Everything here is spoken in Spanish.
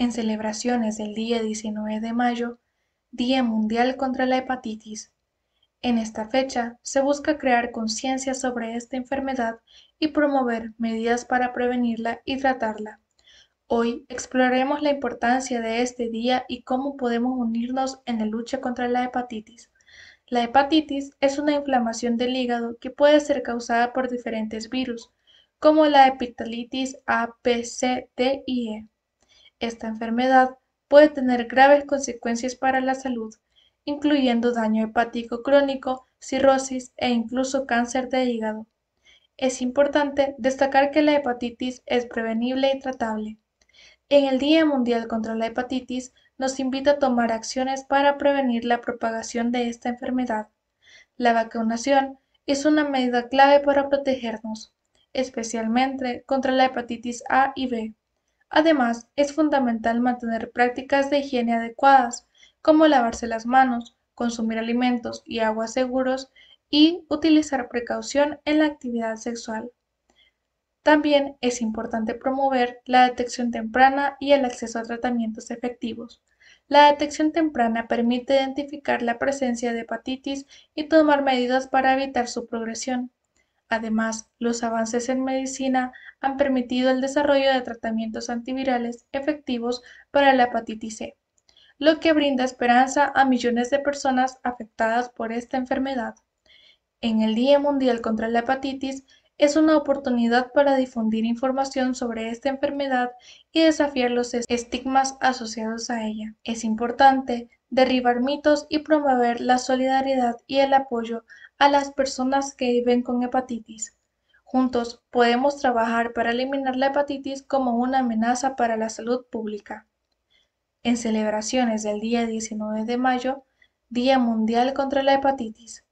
en celebraciones del día 19 de mayo, Día Mundial contra la Hepatitis. En esta fecha se busca crear conciencia sobre esta enfermedad y promover medidas para prevenirla y tratarla. Hoy exploraremos la importancia de este día y cómo podemos unirnos en la lucha contra la hepatitis. La hepatitis es una inflamación del hígado que puede ser causada por diferentes virus, como la epitalitis A, B, C, D y E esta enfermedad puede tener graves consecuencias para la salud, incluyendo daño hepático crónico, cirrosis e incluso cáncer de hígado. Es importante destacar que la hepatitis es prevenible y tratable. En el Día Mundial contra la Hepatitis nos invita a tomar acciones para prevenir la propagación de esta enfermedad. La vacunación es una medida clave para protegernos, especialmente contra la hepatitis A y B. Además, es fundamental mantener prácticas de higiene adecuadas, como lavarse las manos, consumir alimentos y agua seguros y utilizar precaución en la actividad sexual. También es importante promover la detección temprana y el acceso a tratamientos efectivos. La detección temprana permite identificar la presencia de hepatitis y tomar medidas para evitar su progresión. Además, los avances en medicina han permitido el desarrollo de tratamientos antivirales efectivos para la hepatitis C, lo que brinda esperanza a millones de personas afectadas por esta enfermedad. En el Día Mundial contra la Hepatitis es una oportunidad para difundir información sobre esta enfermedad y desafiar los estigmas asociados a ella. Es importante derribar mitos y promover la solidaridad y el apoyo a las personas que viven con hepatitis. Juntos podemos trabajar para eliminar la hepatitis como una amenaza para la salud pública. En celebraciones del día 19 de mayo, Día Mundial contra la Hepatitis,